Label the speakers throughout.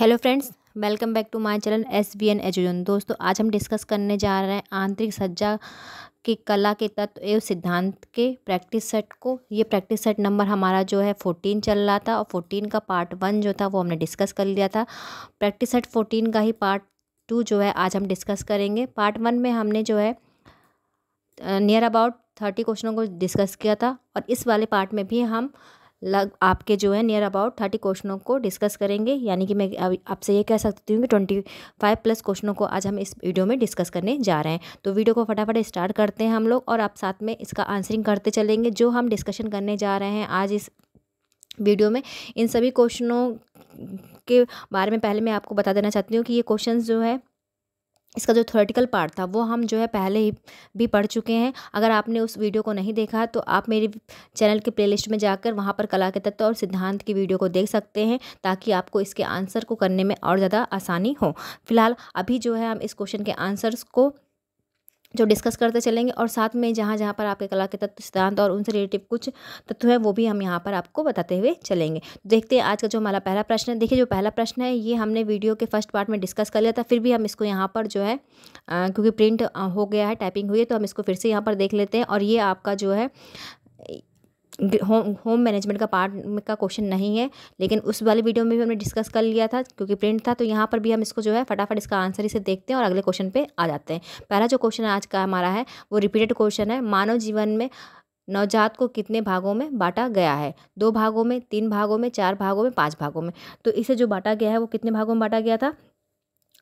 Speaker 1: hello friends welcome back to my channel S B N एजुजन दोस्तों आज हम डिस्कस करने जा रहे हैं आंतरिक सज्जा की कला के तत्व एवं सिद्धांत के प्रैक्टिस सेट को ये प्रैक्टिस सेट नंबर हमारा जो है फोर्टीन चल रहा था और फोर्टीन का पार्ट वन जो था वो हमने डिस्कस कर लिया था प्रैक्टिस सेट फोर्टीन का ही पार्ट टू जो है आज हम डिस्कस करेंगे पार्ट वन में हमने जो है नियर अबाउट थर्टी क्वेश्चनों को डिस्कस किया था और इस वाले पार्ट में भी हम लग आपके जो है नियर अबाउट थर्टी क्वेश्चनों को डिस्कस करेंगे यानी कि मैं आपसे ये कह सकती हूँ कि ट्वेंटी फाइव प्लस क्वेश्चनों को आज हम इस वीडियो में डिस्कस करने जा रहे हैं तो वीडियो को फटाफट स्टार्ट करते हैं हम लोग और आप साथ में इसका आंसरिंग करते चलेंगे जो हम डिस्कशन करने जा रहे हैं आज इस वीडियो में इन सभी क्वेश्चनों के बारे में पहले मैं आपको बता देना चाहती हूँ कि ये क्वेश्चन जो है इसका जो थोरेटिकल पार्ट था वो हम जो है पहले ही भी पढ़ चुके हैं अगर आपने उस वीडियो को नहीं देखा तो आप मेरे चैनल के प्लेलिस्ट में जाकर वहाँ पर कला के तत्व और सिद्धांत की वीडियो को देख सकते हैं ताकि आपको इसके आंसर को करने में और ज़्यादा आसानी हो फिलहाल अभी जो है हम इस क्वेश्चन के आंसर्स को जो डिस्कस करते चलेंगे और साथ में जहाँ जहाँ पर आपके कला के तत्व सिद्धांत और उनसे रिलेटिव कुछ तत्व हैं वो भी हम यहाँ पर आपको बताते हुए चलेंगे तो देखते हैं आज का जो हमारा पहला प्रश्न है देखिए जो पहला प्रश्न है ये हमने वीडियो के फर्स्ट पार्ट में डिस्कस कर लिया था फिर भी हम इसको यहाँ पर जो है आ, क्योंकि प्रिंट हो गया है टाइपिंग हुई है तो हम इसको फिर से यहाँ पर देख लेते हैं और ये आपका जो है होम होम मैनेजमेंट का पार्ट का क्वेश्चन नहीं है लेकिन उस वाले वीडियो में भी हमने डिस्कस कर लिया था क्योंकि प्रिंट था तो यहाँ पर भी हम इसको जो है फटाफट इसका आंसर इसे देखते हैं और अगले क्वेश्चन पे आ जाते हैं पहला जो क्वेश्चन आज का हमारा है वो रिपीटेड क्वेश्चन है मानव जीवन में नवजात को कितने भागों में बांटा गया है दो भागों में तीन भागों में चार भागों में पाँच भागों में तो इसे जो बांटा गया है वो कितने भागों में बांटा गया था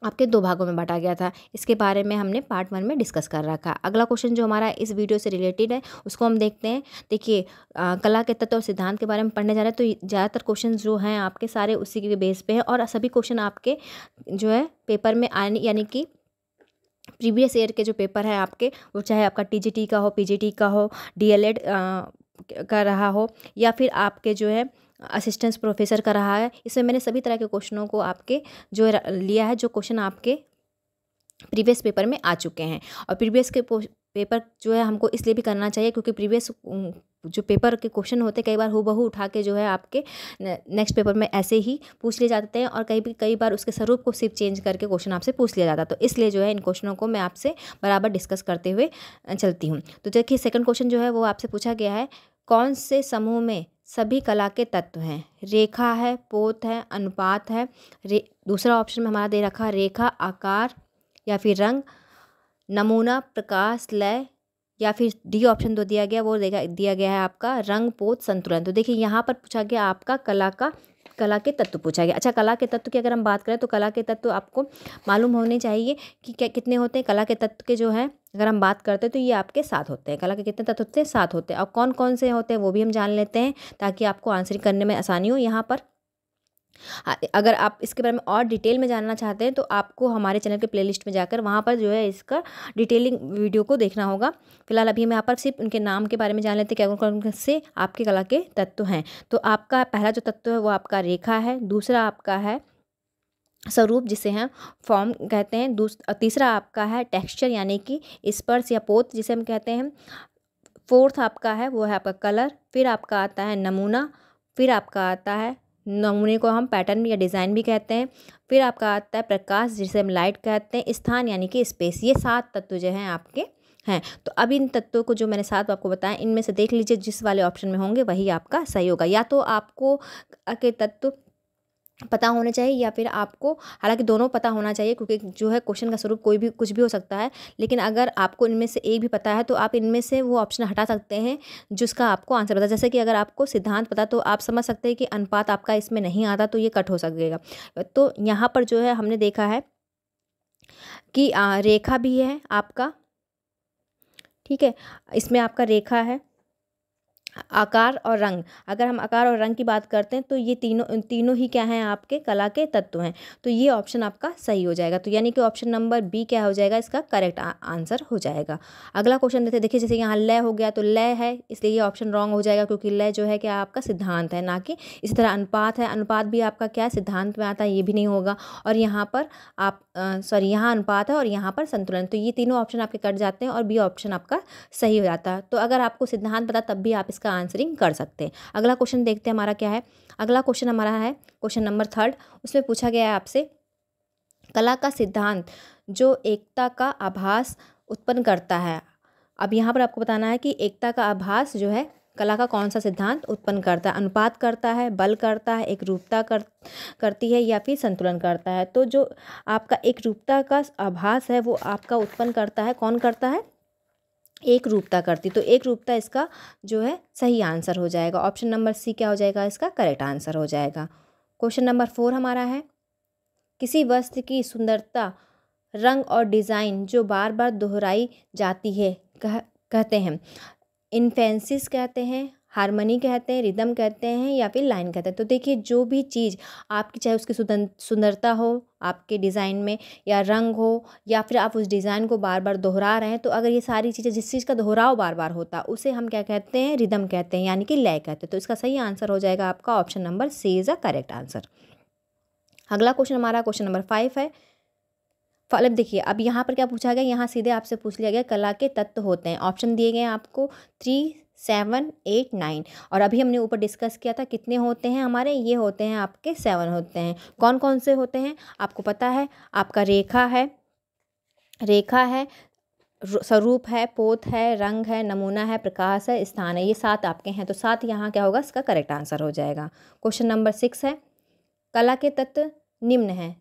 Speaker 1: आपके दो भागों में बांटा गया था इसके बारे में हमने पार्ट वन में डिस्कस कर रखा अगला क्वेश्चन जो हमारा इस वीडियो से रिलेटेड है उसको हम देखते हैं देखिए कला के तत्व और सिद्धांत के बारे में पढ़ने जा रहे हैं तो ज़्यादातर क्वेश्चन जो हैं आपके सारे उसी के बेस पे हैं और सभी क्वेश्चन आपके जो है पेपर में आने यानी कि प्रीवियस ईयर के जो पेपर हैं आपके वो चाहे आपका टी का हो पी का हो डी का रहा हो या फिर आपके जो है असिस्टेंस प्रोफेसर का रहा है इसमें मैंने सभी तरह के क्वेश्चनों को आपके जो लिया है जो क्वेश्चन आपके प्रीवियस पेपर में आ चुके हैं और प्रीवियस के पेपर जो है हमको इसलिए भी करना चाहिए क्योंकि प्रीवियस जो पेपर के क्वेश्चन होते हैं कई बार हूबहू उठा के जो है आपके नेक्स्ट पेपर में ऐसे ही पूछ लिए जाते हैं और कई भी कई बार उसके स्वरूप को सिर्फ चेंज करके क्वेश्चन आपसे पूछ लिया जाता है तो इसलिए जो है इन क्वेश्चनों को मैं आपसे बराबर डिस्कस करते हुए चलती हूँ तो देखिए सेकंड क्वेश्चन जो है वो आपसे पूछा गया है कौन से समूह में सभी कला के तत्व हैं रेखा है पोत है अनुपात है रे दूसरा ऑप्शन में हमारा दे रखा रेखा आकार या फिर रंग नमूना प्रकाश लय या फिर डी ऑप्शन दो दिया गया वो दिया गया है आपका रंग पोत संतुलन तो देखिए यहाँ पर पूछा गया आपका कला का कला के तत्व पूछा गया अच्छा कला के तत्व की अगर हम बात करें तो कला के तत्व आपको मालूम होने चाहिए कि क्या कितने होते हैं कला के तत्व के जो है अगर हम बात करते हैं तो ये आपके साथ होते हैं कला के कितने तत्व होते हैं सात होते हैं और कौन कौन से होते हैं वो भी हम जान लेते हैं ताकि आपको आंसर करने में आसानी हो यहाँ पर हाँ, अगर आप इसके बारे में और डिटेल में जानना चाहते हैं तो आपको हमारे चैनल के प्लेलिस्ट में जाकर वहाँ पर जो है इसका डिटेलिंग वीडियो को देखना होगा फिलहाल अभी हम यहाँ पर सिर्फ उनके नाम के बारे में जान लेते हैं क्या से आपके कला के तत्व हैं तो आपका पहला जो तत्व है वो आपका रेखा है दूसरा आपका है स्वरूप जिसे हम फॉर्म कहते हैं तीसरा आपका है टेक्सचर यानी कि स्पर्श या पोत जिसे हम कहते हैं फोर्थ आपका है वो है आपका कलर फिर आपका आता है नमूना फिर आपका आता है नमूने को हम पैटर्न या डिज़ाइन भी कहते हैं फिर आपका आता है प्रकाश जिसे हम लाइट कहते हैं स्थान यानी कि स्पेस ये सात तत्व जो हैं आपके हैं तो अब इन तत्वों को जो मैंने साथ आपको बताया इनमें से देख लीजिए जिस वाले ऑप्शन में होंगे वही आपका सही होगा या तो आपको के तत्व पता होने चाहिए या फिर आपको हालांकि दोनों पता होना चाहिए क्योंकि जो है क्वेश्चन का स्वरूप कोई भी कुछ भी हो सकता है लेकिन अगर आपको इनमें से एक भी पता है तो आप इनमें से वो ऑप्शन हटा सकते हैं जिसका आपको आंसर पता जैसे कि अगर आपको सिद्धांत पता तो आप समझ सकते हैं कि अनुपात आपका इसमें नहीं आता तो ये कट हो सकेगा तो यहाँ पर जो है हमने देखा है कि आ, रेखा भी है आपका ठीक है इसमें आपका रेखा है आकार और रंग अगर हम आकार और रंग की बात करते हैं तो ये तीनों तीनों ही क्या हैं आपके कला के तत्व हैं तो ये ऑप्शन आपका सही हो जाएगा तो यानी कि ऑप्शन नंबर बी क्या हो जाएगा इसका करेक्ट आंसर हो जाएगा अगला क्वेश्चन देते देखिए जैसे यहाँ लय हो गया तो लय है इसलिए ये ऑप्शन रॉन्ग हो जाएगा क्योंकि लय जो है क्या आपका सिद्धांत है ना कि इसी तरह अनुपात है अनुपात भी आपका क्या सिद्धांत में आता है ये भी नहीं होगा और यहाँ पर आप सॉरी यहाँ अनुपात है और यहाँ पर संतुलन तो ये तीनों ऑप्शन आपके कट जाते हैं और बी ऑप्शन आपका सही हो जाता है तो अगर आपको सिद्धांत पता तब भी आप इसका आंसरिंग कर सकते हैं अगला क्वेश्चन देखते हैं हमारा क्या है अगला क्वेश्चन हमारा है क्वेश्चन नंबर थर्ड उसमें पूछा गया है आपसे कला का सिद्धांत जो एकता का आभास उत्पन्न करता है अब यहाँ पर आपको बताना है कि एकता का आभास जो है कला का कौन सा सिद्धांत उत्पन्न करता है अनुपात करता है बल करता है एक रूपता कर करती है या फिर संतुलन करता है तो जो आपका एक रूपता का आभास है वो आपका उत्पन्न करता है कौन करता है एक रूपता करती तो एक रूपता इसका जो है सही आंसर हो जाएगा ऑप्शन नंबर सी क्या हो जाएगा इसका करेक्ट आंसर हो जाएगा क्वेश्चन नंबर फोर हमारा है किसी वस्त्र की सुंदरता रंग और डिज़ाइन जो बार बार दोहराई जाती है कह कहते हैं इन्फेंसिस कहते हैं हारमोनी कहते हैं रिदम कहते हैं या फिर लाइन कहते हैं तो देखिए जो भी चीज़ आपकी चाहे उसकी सुंदरता हो आपके डिज़ाइन में या रंग हो या फिर आप उस डिज़ाइन को बार बार दोहरा रहे हैं तो अगर ये सारी चीज़ें जिस चीज़ का दोहराव बार बार होता उसे हम क्या कहते हैं रिदम कहते हैं यानी कि लय कहते हैं तो इसका सही आंसर हो जाएगा आपका option number C is a correct answer अगला क्वेश्चन हमारा क्वेश्चन नंबर फाइव है फलब देखिए अब यहाँ पर क्या पूछा गया यहाँ सीधे आपसे पूछ लिया गया कला के तत्व होते हैं ऑप्शन दिए गए हैं आपको थ्री सेवन एट नाइन और अभी हमने ऊपर डिस्कस किया था कितने होते हैं हमारे ये होते हैं आपके सेवन होते हैं कौन कौन से होते हैं आपको पता है आपका रेखा है रेखा है स्वरूप है पोत है रंग है नमूना है प्रकाश है स्थान है ये सात आपके हैं तो सात यहाँ क्या होगा इसका करेक्ट आंसर हो जाएगा क्वेश्चन नंबर सिक्स है कला के तत्व निम्न है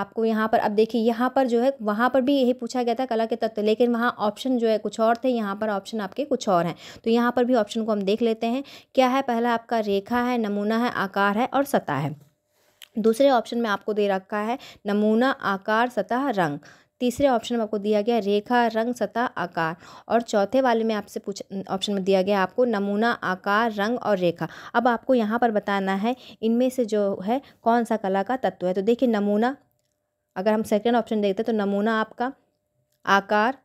Speaker 1: आपको यहाँ पर अब देखिए यहाँ पर जो है वहाँ पर भी यही पूछा गया था कला के तत्व लेकिन वहाँ ऑप्शन जो है कुछ और थे यहाँ पर ऑप्शन आपके कुछ और हैं तो यहाँ पर भी ऑप्शन को हम देख लेते हैं क्या है पहला आपका रेखा है नमूना है आकार है और सतह है दूसरे ऑप्शन में आपको दे रखा है नमूना आकार सतह रंग तीसरे ऑप्शन में आपको दिया गया रेखा रंग सतह आकार और चौथे वाले में आपसे पूछ ऑप्शन में दिया गया आपको नमूना आकार रंग और रेखा अब आपको यहाँ पर बताना है इनमें से जो है कौन सा कला का तत्व है तो देखिए नमूना अगर हम सेकेंड ऑप्शन देखते हैं तो नमूना आपका आकार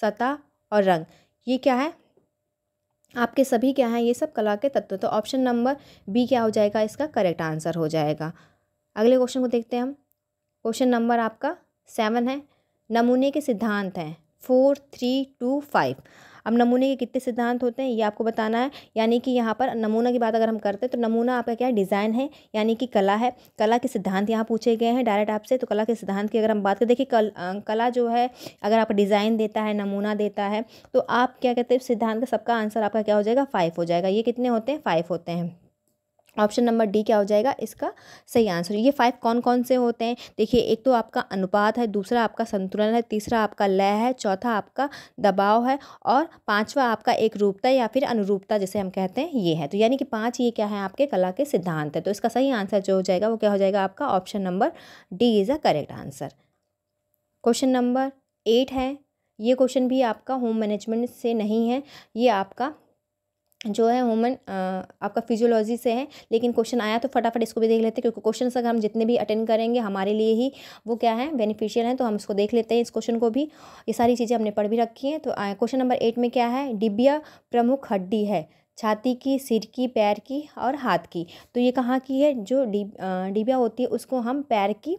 Speaker 1: सतह और रंग ये क्या है आपके सभी क्या हैं ये सब कला के तत्व तो ऑप्शन नंबर बी क्या हो जाएगा इसका करेक्ट आंसर हो जाएगा अगले क्वेश्चन को देखते हैं हम क्वेश्चन नंबर आपका सेवन है नमूने के सिद्धांत हैं फोर थ्री टू फाइव अब नमूने के कितने सिद्धांत होते हैं ये आपको बताना है यानी कि यहाँ पर नमूना की बात अगर हम करते हैं तो नमूना आपका क्या है डिज़ाइन है यानी कि कला है कला के सिद्धांत यहाँ पूछे गए हैं डायरेक्ट आपसे तो कला के सिद्धांत की अगर हम बात करें देखिए कल कला जो है अगर आप डिज़ाइन देता है नमूना देता है तो आप क्या कहते हैं सिद्धांत का सबका आंसर आपका क्या हो जाएगा फाइव हो जाएगा ये कितने होते हैं फाइव होते हैं ऑप्शन नंबर डी क्या हो जाएगा इसका सही आंसर ये फाइव कौन कौन से होते हैं देखिए एक तो आपका अनुपात है दूसरा आपका संतुलन है तीसरा आपका लय है चौथा आपका दबाव है और पांचवा आपका एक रूपता या फिर अनुरूपता जैसे हम कहते हैं ये है तो यानी कि पांच ये क्या है आपके कला के सिद्धांत है तो इसका सही आंसर जो हो जाएगा वो क्या हो जाएगा आपका option number D is a correct answer question number eight है ये क्वेश्चन भी आपका होम मैनेजमेंट से नहीं है ये आपका जो है वुमन आपका फिजियोलॉजी से है लेकिन क्वेश्चन आया तो फटाफट इसको भी देख लेते हैं क्योंकि क्वेश्चन अगर हम जितने भी अटेंड करेंगे हमारे लिए ही वो क्या है बेनिफिशियल है तो हम इसको देख लेते हैं इस क्वेश्चन को भी ये सारी चीज़ें हमने पढ़ भी रखी हैं तो क्वेश्चन नंबर एट में क्या है डिबिया प्रमुख हड्डी है छाती की सिर की पैर की और हाथ की तो ये कहाँ की है जो डिब डिबिया होती है उसको हम पैर की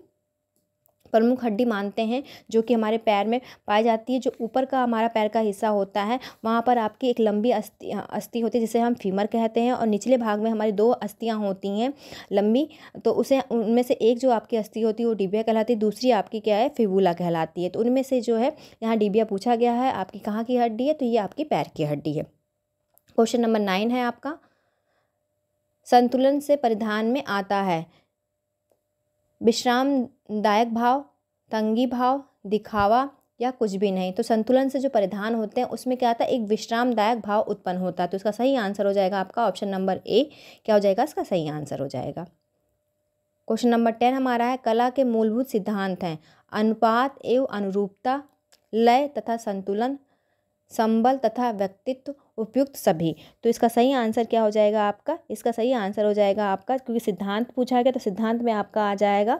Speaker 1: प्रमुख हड्डी मानते हैं जो कि हमारे पैर में पाई जाती है जो ऊपर का हमारा पैर का हिस्सा होता है वहाँ पर आपकी एक लंबी अस्थि हाँ, अस्थि होती है जिसे हम फीमर कहते हैं और निचले भाग में हमारी दो अस्थियाँ होती हैं लंबी तो उसे उनमें से एक जो आपकी अस्थि होती है वो डिबिया कहलाती है दूसरी आपकी क्या है फिबूला कहलाती है तो उनमें से जो है यहाँ डिबिया पूछा गया है आपकी कहाँ की हड्डी है तो ये आपकी पैर की हड्डी है क्वेश्चन नंबर नाइन है आपका संतुलन से परिधान में आता है विश्रामदायक भाव तंगी भाव दिखावा या कुछ भी नहीं तो संतुलन से जो परिधान होते हैं उसमें क्या आता है एक विश्रामदायक भाव उत्पन्न होता है तो इसका सही आंसर हो जाएगा आपका ऑप्शन नंबर ए क्या हो जाएगा इसका सही आंसर हो जाएगा क्वेश्चन नंबर टेन हमारा है कला के मूलभूत सिद्धांत हैं अनुपात एवं अनुरूपता लय तथा संतुलन संबल तथा व्यक्तित्व उपयुक्त सभी तो इसका सही आंसर क्या हो जाएगा आपका इसका सही आंसर हो जाएगा आपका क्योंकि सिद्धांत पूछा गया तो सिद्धांत में आपका आ जाएगा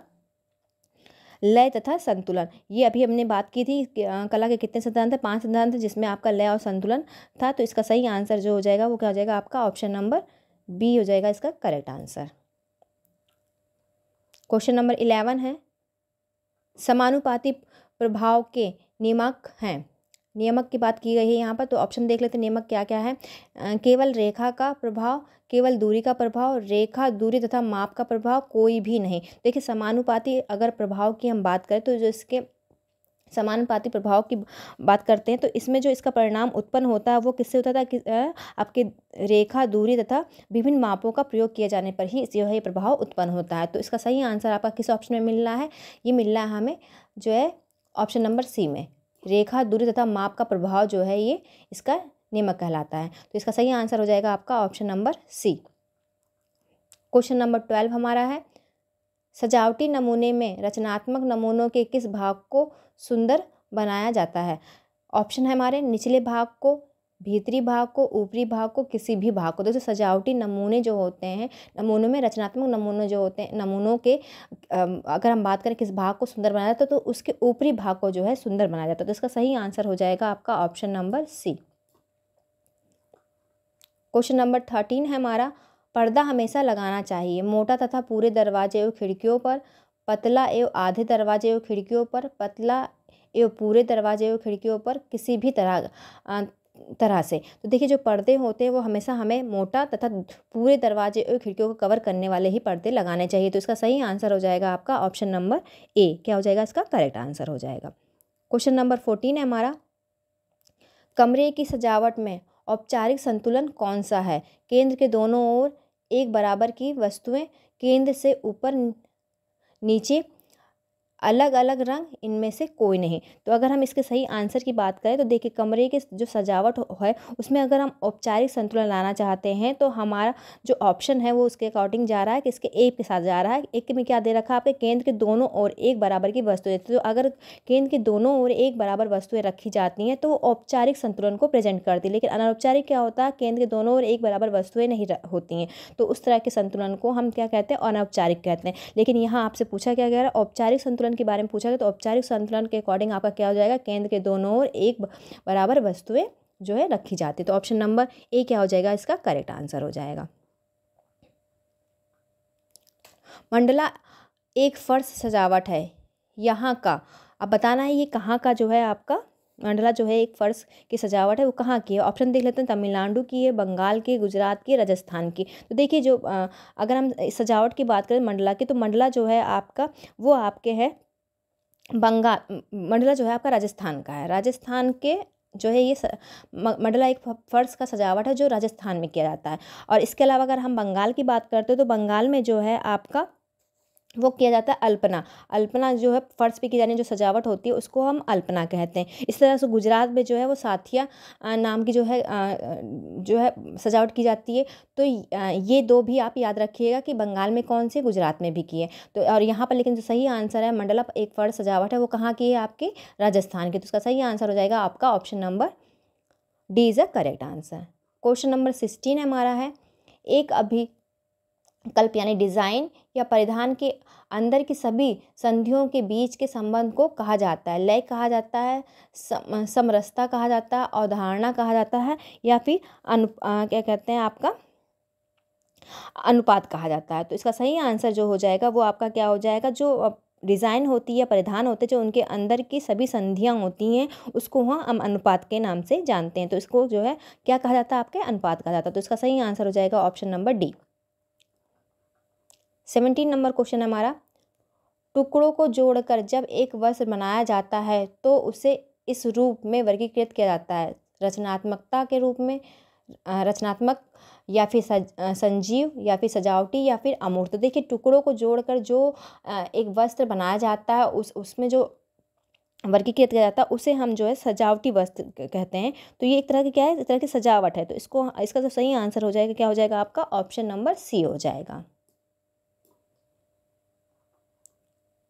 Speaker 1: लय तथा संतुलन ये अभी हमने बात की थी कला के कितने सिद्धांत हैं पांच सिद्धांत हैं जिसमें आपका लय और संतुलन था तो इसका सही आंसर जो हो जाएगा वो क्या हो जाएगा आपका ऑप्शन नंबर बी हो जाएगा इसका correct answer question number eleven है समानुपाती प्रभाव के नियमक हैं नियमक की बात की गई है यहाँ पर तो ऑप्शन देख लेते हैं नियमक क्या क्या है केवल रेखा का प्रभाव केवल दूरी का प्रभाव रेखा दूरी तथा माप का प्रभाव कोई भी नहीं देखिए समानुपाती अगर प्रभाव की हम बात करें तो जो इसके समानुपाती प्रभाव की बात करते हैं तो इसमें जो इसका परिणाम उत्पन्न होता है वो किससे होता था कि आपके रेखा दूरी तथा विभिन्न मापों का प्रयोग किए जाने पर ही जो है ये प्रभाव उत्पन्न होता है तो इसका सही आंसर आपका किस ऑप्शन में मिल रहा है ये मिल रहा है हमें जो है ऑप्शन नंबर सी में रेखा दूरी तथा माप का प्रभाव जो है ये इसका नियमक कहलाता है तो इसका सही आंसर हो जाएगा आपका option number C question number twelve हमारा है सजावटी नमूने में रचनात्मक नमूनों के किस भाग को सुंदर बनाया जाता है ऑप्शन है हमारे निचले भाग को भीतरी भाग को ऊपरी भाग को किसी भी भाग को जैसे सजावटी नमूने जो होते हैं नमूनों में रचनात्मक नमूने जो होते हैं नमूनों के अगर हम बात करें किस भाग को सुंदर बनाया जाता है तो उसके ऊपरी भाग को जो है सुंदर बनाया जाता है तो इसका सही आंसर हो जाएगा आपका option number C question number thirteen है हमारा पर्दा हमेशा लगाना चाहिए मोटा तथा पूरे दरवाजे एवं खिड़कियों पर पतला एवं आधे दरवाजे एवं खिड़कियों पर पतला एवं पूरे दरवाजे एवं खिड़कियों पर किसी भी तरह तरह से तो देखिए जो पर्दे होते हैं वो हमेशा हमें मोटा तथा पूरे दरवाजे और खिड़कियों को कवर करने वाले ही पर्दे लगाने चाहिए तो इसका सही आंसर हो जाएगा आपका ऑप्शन नंबर ए क्या हो जाएगा इसका करेक्ट आंसर हो जाएगा क्वेश्चन नंबर फोर्टीन है हमारा कमरे की सजावट में औपचारिक संतुलन कौन सा है केंद्र के दोनों ओर एक बराबर की वस्तुएं केंद्र से ऊपर नीचे अलग अलग रंग इनमें से कोई नहीं तो अगर हम इसके सही आंसर की बात करें तो देखिए कमरे की जो सजावट है उसमें अगर हम औपचारिक संतुलन लाना चाहते हैं तो हमारा जो ऑप्शन है वो उसके अकॉर्डिंग जा रहा है कि इसके एक के साथ जा रहा है एक में क्या दे रखा है आपके केंद्र के दोनों और एक बराबर की देती तो अगर केंद्र के दोनों और एक बराबर वस्तुएँ रखी जाती हैं तो वो औपचारिक संतुलन को प्रेजेंट करती है लेकिन अनौपचारिक क्या होता है केंद्र के दोनों और एक बराबर वस्तुएँ नहीं होती हैं तो उस तरह के संतुलन को हम क्या कहते हैं अनौपचारिक कहते हैं लेकिन यहाँ आपसे पूछा क्या गया है औपचारिक संतुलन संतुलन के बारे में पूछा गया तो औपचारिक संतुलन के अकॉर्डिंग आपका क्या हो जाएगा केंद्र के दोनों ओर एक बराबर वस्तुएं जो है रखी जाती है तो ऑप्शन नंबर ए क्या हो जाएगा इसका करेक्ट आंसर हो जाएगा मंडला एक फर्श सजावट है यहाँ का अब बताना है ये कहाँ का जो है आपका मंडला जो है एक फ़र्श की सजावट है वो कहाँ की है ऑप्शन देख लेते हैं तमिलनाडु की है बंगाल की गुजरात की राजस्थान की तो देखिए जो अगर हम सजावट की बात करें मंडला की तो मंडला जो है आपका वो आपके है बंगाल मंडला जो है आपका राजस्थान का है राजस्थान के जो है ये मंडला एक फर्श का सजावट है जो राजस्थान में किया जाता है और इसके अलावा अगर हम बंगाल की बात करते हैं तो बंगाल में जो है आपका वो किया जाता है अल्पना अल्पना जो है फर्श पे की जाने जो सजावट होती है उसको हम अल्पना कहते हैं इस तरह से गुजरात में जो है वो साथिया नाम की जो है जो है सजावट की जाती है तो ये दो भी आप याद रखिएगा कि बंगाल में कौन से गुजरात में भी की है तो और यहाँ पर लेकिन जो सही आंसर है मंडला एक फर्श सजावट है वो कहाँ की है आपके राजस्थान की तो उसका सही आंसर हो जाएगा आपका option number D is a correct answer question number sixteen हमारा है एक अभी कल्प यानी डिज़ाइन या परिधान के अंदर की सभी संधियों के बीच के संबंध को कहा जाता है लय कहा जाता है सम, समरसता कहा जाता है अवधारणा कहा जाता है या फिर अनु आ, क्या कहते हैं आपका अनुपात कहा जाता है तो इसका सही आंसर जो हो जाएगा वो आपका क्या हो जाएगा जो डिज़ाइन होती है परिधान होते हैं जो उनके अंदर की सभी संधियाँ होती हैं उसको हम अनुपात के नाम से जानते हैं तो इसको जो है क्या कहा जाता है आपके अनुपात कहा जाता है तो इसका सही आंसर हो जाएगा option number D seventeen number question हमारा टुकड़ों को जोड़कर जब एक वस्त्र बनाया जाता है तो उसे इस रूप में वर्गीकृत किया जाता है रचनात्मकता के रूप में रचनात्मक या फिर सज, संजीव या फिर सजावटी या फिर अमूर्त देखिए टुकड़ों को जोड़कर जो एक वस्त्र बनाया जाता है उस उसमें जो वर्गीकृत किया जाता है उसे हम जो है सजावटी वस्त्र कहते हैं तो ये एक तरह की क्या है एक तरह की सजावट है तो इसको इसका जो तो सही आंसर हो जाएगा क्या हो जाएगा आपका ऑप्शन नंबर सी हो जाएगा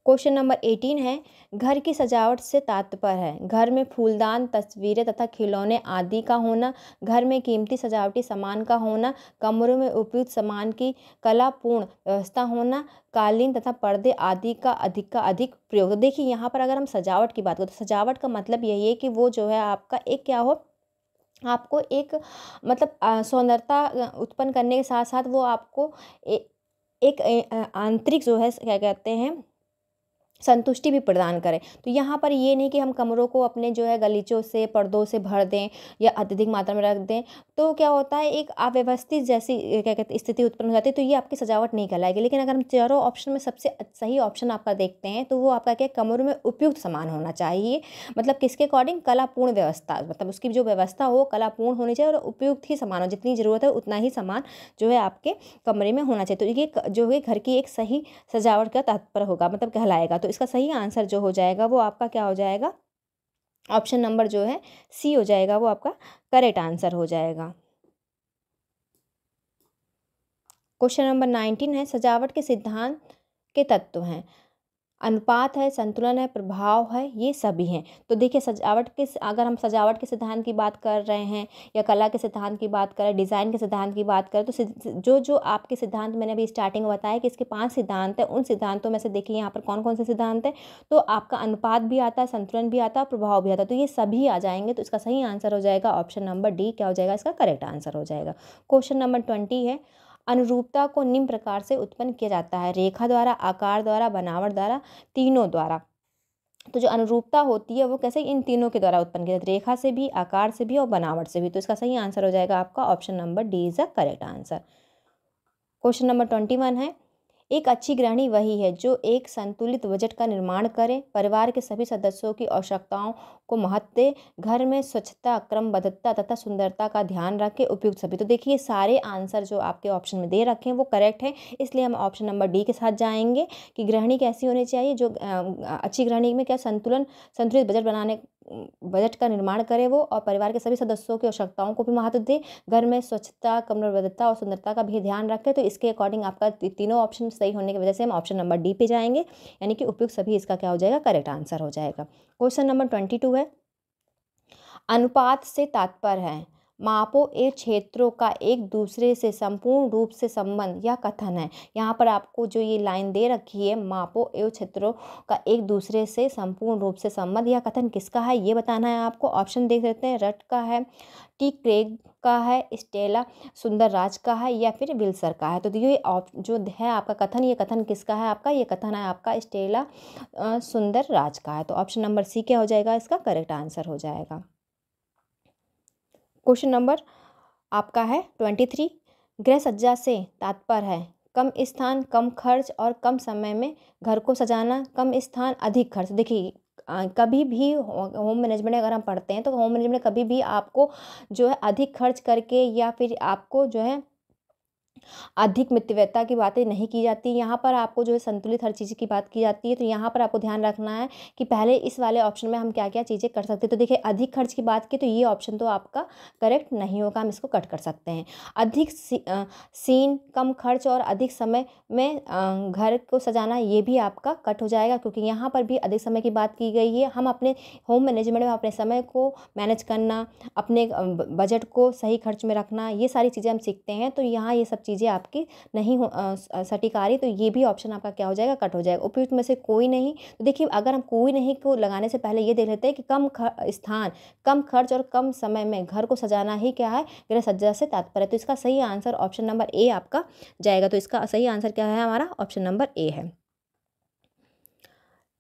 Speaker 1: क्वेश्चन नंबर एटीन है घर की सजावट से तात्पर्य है घर में फूलदान तस्वीरें तथा खिलौने आदि का होना घर में कीमती सजावटी सामान का होना कमरों में उपयुक्त सामान की कलापूर्ण व्यवस्था होना कालीन तथा पर्दे आदि का अधिक का अधिक प्रयोग तो देखिए यहाँ पर अगर हम सजावट की बात करें तो सजावट का मतलब यही है कि वो जो है आपका एक क्या हो आपको एक मतलब सौंदर्यता उत्पन्न करने के साथ साथ वो आपको ए, एक आंतरिक जो है क्या कहते हैं संतुष्टि भी प्रदान करें तो यहाँ पर ये नहीं कि हम कमरों को अपने जो है गलीचों से पर्दों से भर दें या अत्यधिक मात्रा में रख दें तो क्या होता है एक अव्यवस्थित जैसी क्या कहते हैं स्थिति उत्पन्न हो जाती है तो ये आपकी सजावट नहीं कहलाएगी लेकिन अगर हम चारों ऑप्शन में सबसे सही ऑप्शन आपका देखते हैं तो वो आपका क्या कमरों में उपयुक्त सामान होना चाहिए मतलब किसके अकॉर्डिंग कलापूर्ण व्यवस्था मतलब उसकी जो व्यवस्था हो कलापूर्ण होनी चाहिए और उपयुक्त ही सामान हो जितनी ज़रूरत है उतना ही सामान जो है आपके कमरे में होना चाहिए तो ये जो है घर की एक सही सजावट का तात्पर्य होगा मतलब कहलाएगा तो तो इसका सही आंसर जो हो जाएगा वो आपका क्या हो जाएगा ऑप्शन नंबर जो है सी हो जाएगा वो आपका करेक्ट आंसर हो जाएगा क्वेश्चन नंबर नाइनटीन है सजावट के सिद्धांत के तत्व हैं अनुपात है संतुलन है प्रभाव है ये सभी हैं तो देखिए सजावट के अगर हम सजावट के सिद्धांत की बात कर रहे हैं या कला के सिद्धांत की बात करें डिज़ाइन के सिद्धांत की बात करें तो जो जो आपके सिद्धांत मैंने अभी स्टार्टिंग में बताया कि इसके पांच सिद्धांत हैं उन सिद्धांतों में से देखिए यहाँ पर कौन कौन से सिद्धांत हैं तो आपका अनुपात भी आता है संतुलन भी आता है प्रभाव भी आता है तो ये सभी आ जाएंगे तो इसका सही आंसर हो जाएगा ऑप्शन नंबर डी क्या हो जाएगा इसका करेक्ट आंसर हो जाएगा क्वेश्चन नंबर ट्वेंटी है अनुरूपता को निम्न प्रकार से उत्पन्न किया जाता है रेखा द्वारा आकार द्वारा बनावट द्वारा तीनों द्वारा तो जो अनुरूपता होती है वो कैसे इन तीनों के द्वारा उत्पन्न किया जाता है रेखा से भी आकार से भी और बनावट से भी तो इसका सही आंसर हो जाएगा आपका option number D is the correct answer question number twenty one है एक अच्छी गृहिणी वही है जो एक संतुलित बजट का निर्माण करे परिवार के सभी सदस्यों की आवश्यकताओं को महत्व दे घर में स्वच्छता क्रमबद्धता तथा सुंदरता का ध्यान रखें उपयुक्त सभी तो देखिए सारे आंसर जो आपके ऑप्शन में दे रखे हैं वो करेक्ट है इसलिए हम ऑप्शन नंबर डी के साथ जाएंगे कि गृहिणी कैसी होनी चाहिए जो अच्छी गृहिणी में क्या संतुलन संतुलित बजट बनाने बजट का निर्माण करे वो और परिवार के सभी सदस्यों की आवश्यकताओं को भी महत्व दे घर में स्वच्छता कमरवद्धता और सुंदरता का भी ध्यान रखें तो इसके अकॉर्डिंग आपका तीनों ऑप्शन सही होने की वजह से हम ऑप्शन नंबर डी पे जाएंगे यानी कि उपयुक्त सभी इसका क्या हो जाएगा करेक्ट आंसर हो जाएगा क्वेश्चन नंबर ट्वेंटी टू है अनुपात से तात्पर्य है मापों एवं क्षेत्रों का एक दूसरे से संपूर्ण रूप से संबंध या कथन है यहाँ पर आपको जो ये लाइन दे रखी है मापों एवं क्षेत्रों का एक दूसरे से संपूर्ण रूप से संबंध या कथन किसका है ये बताना है आपको ऑप्शन देख लेते हैं रट का है टी क्रेग का है स्टेला सुंदर राज का है या फिर विल्सर का है तो ये जो है आपका कथन ये कथन किसका है आपका ये कथन है आपका स्टेला सुंदर राज का है तो ऑप्शन नंबर सी क्या हो जाएगा इसका करेक्ट आंसर हो जाएगा क्वेश्चन नंबर आपका है ट्वेंटी थ्री गृह सज्जा से तात्पर्य है कम स्थान कम खर्च और कम समय में घर को सजाना कम स्थान अधिक खर्च देखिए कभी भी होम मैनेजमेंट अगर हम पढ़ते हैं तो होम मैनेजमेंट कभी भी आपको जो है अधिक खर्च करके या फिर आपको जो है अधिक मितव्ययता की बातें नहीं की जाती यहाँ पर आपको जो है संतुलित हर चीज़ की बात की जाती है तो यहाँ पर आपको ध्यान रखना है कि पहले इस वाले ऑप्शन में हम क्या क्या चीज़ें कर सकते हैं तो देखिए अधिक खर्च की बात की तो ये ऑप्शन तो आपका करेक्ट नहीं होगा हम इसको कट कर सकते हैं अधिक सी, सीन कम खर्च और अधिक समय में घर को सजाना ये भी आपका कट हो जाएगा क्योंकि यहाँ पर भी अधिक समय की बात की गई है हम अपने होम मैनेजमेंट में अपने समय को मैनेज करना अपने बजट को सही खर्च में रखना ये सारी चीज़ें हम सीखते हैं तो यहाँ ये सब चीज़ें आपकी नहीं हो सटीक आ रही तो ये भी ऑप्शन आपका क्या हो जाएगा कट हो जाएगा उपयुक्त में से कोई नहीं तो देखिए अगर हम कोई नहीं को लगाने से पहले ये देख लेते हैं कि कम स्थान कम खर्च और कम समय में घर को सजाना ही क्या है गृह सज्जा से तात्पर्य तो इसका सही आंसर ऑप्शन नंबर ए आपका जाएगा तो इसका सही आंसर क्या है हमारा ऑप्शन नंबर ए है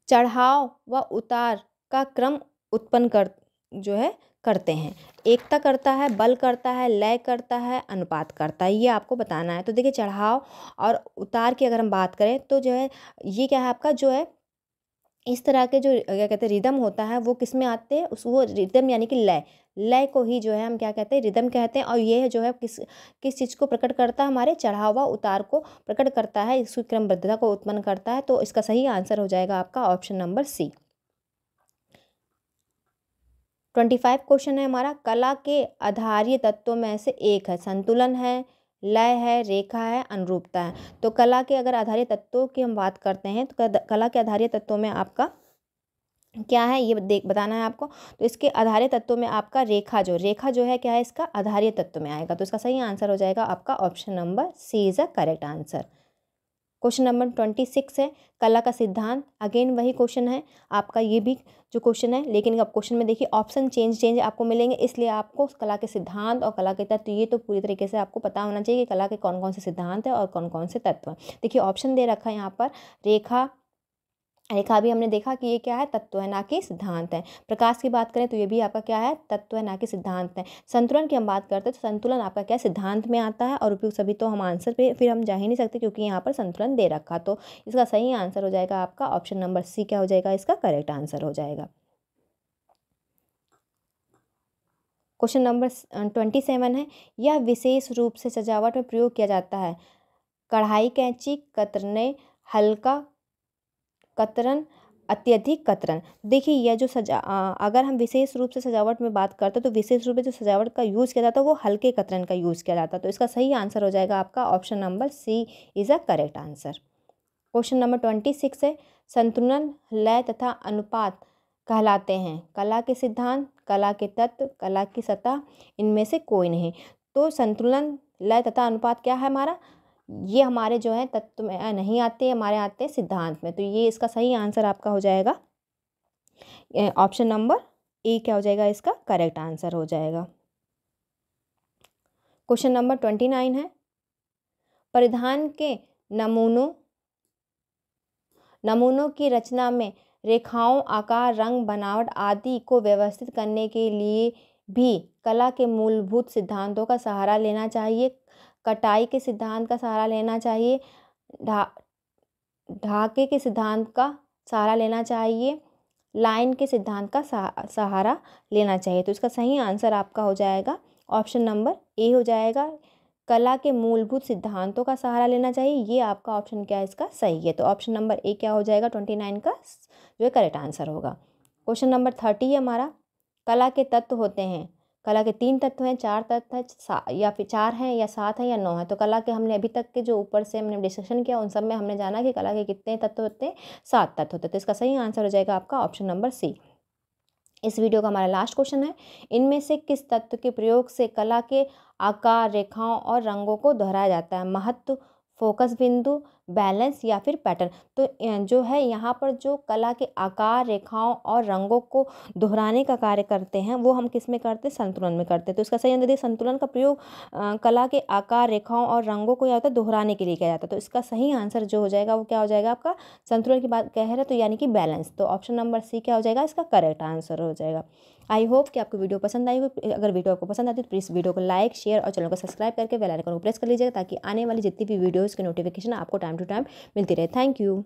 Speaker 1: चढ़ाव व उतार का क्रम उत्पन्न कर जो है करते हैं एकता करता है बल करता है लय करता है अनुपात करता है ये आपको बताना है तो देखिए चढ़ाव और उतार की अगर हम बात करें तो जो है ये क्या है आपका जो है इस तरह के जो क्या कहते हैं रिदम होता है वो किस में आते हैं उस वो रिदम यानी कि लय लय को ही जो है हम क्या कहते हैं रिदम कहते हैं और ये जो है किस किस चीज़ को प्रकट करता है हमारे चढ़ावा उतार को प्रकट करता है इसकी क्रमबद्धता को उत्पन्न करता है तो इसका सही आंसर हो जाएगा आपका option number C twenty five question है हमारा कला के आधारित तत्वों में से एक है संतुलन है लय है रेखा है अनुरूपता है तो कला के अगर आधारित तत्वों की हम बात करते हैं तो कला के आधारित तत्वों में आपका क्या है ये देख बताना है आपको तो इसके आधारित तत्वों में आपका रेखा जो रेखा जो है क्या है इसका आधारित तत्व में आएगा तो इसका सही आंसर हो जाएगा आपका option number C is a correct answer question number twenty six है कला का सिद्धांत अगेन वही क्वेश्चन है आपका ये भी जो क्वेश्चन है लेकिन अब क्वेश्चन में देखिए ऑप्शन चेंज चेंज आपको मिलेंगे इसलिए आपको कला के सिद्धांत और कला के तत्व ये तो पूरी तरीके से आपको पता होना चाहिए कि कला के कौन कौन से सिद्धांत है और कौन कौन से तत्व देखिए ऑप्शन दे रखा है यहाँ पर रेखा रेखा भी हमने देखा कि ये क्या है तत्व है ना कि सिद्धांत है प्रकाश की बात करें तो ये भी आपका क्या है तत्व है ना कि सिद्धांत है संतुलन की हम बात करते हैं तो संतुलन आपका क्या सिद्धांत में आता है और उपयुक्त सभी तो हम आंसर पे फिर हम जा ही नहीं सकते क्योंकि यहाँ पर संतुलन दे रखा तो इसका सही आंसर हो जाएगा आपका ऑप्शन नंबर सी क्या हो जाएगा इसका करेक्ट आंसर हो जाएगा क्वेश्चन नंबर ट्वेंटी सेवन है यह विशेष रूप से सजावट में प्रयोग किया जाता है कढ़ाई कैंची कतरने हल्का कतरन अत्यधिक कतरन देखिए यह जो सजा अगर हम विशेष रूप से सजावट में बात करते हैं तो विशेष रूप से जो सजावट का यूज़ किया जाता है वो हल्के कतरन का यूज़ किया जाता है तो इसका सही आंसर हो जाएगा आपका option number C is a correct answer question number twenty six है संतुलन लय तथा अनुपात कहलाते हैं कला के सिद्धांत कला के तत्व कला की सतह इनमें से कोई नहीं तो संतुलन लय तथा अनुपात क्या है हमारा ये हमारे जो है तत्व में नहीं आते हमारे आते हैं सिद्धांत में तो ये इसका सही आंसर आपका हो जाएगा ऑप्शन नंबर ए क्या हो जाएगा इसका करेक्ट आंसर हो जाएगा क्वेश्चन नंबर ट्वेंटी नाइन है परिधान के नमूनों नमूनों की रचना में रेखाओं आकार रंग बनावट आदि को व्यवस्थित करने के लिए भी कला के मूलभूत सिद्धांतों का सहारा लेना चाहिए कटाई के सिद्धांत का सहारा लेना चाहिए ढा ढाके के सिद्धांत का सहारा लेना चाहिए लाइन के सिद्धांत का सहारा लेना चाहिए तो इसका सही आंसर आपका हो जाएगा ऑप्शन नंबर ए हो जाएगा कला के मूलभूत सिद्धांतों का सहारा लेना चाहिए ये आपका ऑप्शन क्या है इसका सही है तो ऑप्शन नंबर ए क्या हो जाएगा ट्वेंटी नाइन का जो है करेक्ट आंसर होगा क्वेश्चन नंबर थर्टी है हमारा कला के तत्व होते हैं कला के तीन तत्व हैं चार तत्व हैं या फिर चार हैं या सात हैं या नौ हैं तो कला के हमने अभी तक के जो ऊपर से हमने डिस्कशन किया उन सब में हमने जाना कि कला के कितने तत्व होते हैं सात तत्व होते हैं तो इसका सही आंसर हो जाएगा आपका ऑप्शन नंबर सी इस वीडियो का हमारा लास्ट क्वेश्चन है इनमें से किस तत्व के प्रयोग से कला के आकार रेखाओं और रंगों को दोहराया जाता है महत्व फोकस बिंदु बैलेंस या फिर पैटर्न तो जो है यहाँ पर जो कला के आकार रेखाओं और रंगों को दोहराने का कार्य करते हैं वो हम किस में करते हैं संतुलन में करते हैं तो इसका सही अंदर देखिए संतुलन का प्रयोग कला के आकार रेखाओं और रंगों को या होता है दोहराने के लिए किया जाता है तो इसका सही आंसर जो हो जाएगा वो क्या हो जाएगा आपका संतुलन की बात कह रहे तो यानी कि बैलेंस तो ऑप्शन नंबर सी क्या हो जाएगा इसका करेक्ट आंसर हो जाएगा आई होप कि आपको वीडियो पसंद आई हो अगर वीडियो आपको पसंद आती है तो प्लीज़ वीडियो को लाइक शेयर और चैनल को सब्सक्राइब करके बेल आइकन को प्रेस कर लीजिएगा ताकि आने वाली जितनी भी वीडियोज़ की नोटिफिकेशन आपको टाइम टू टाइम मिलती रहे थैंक यू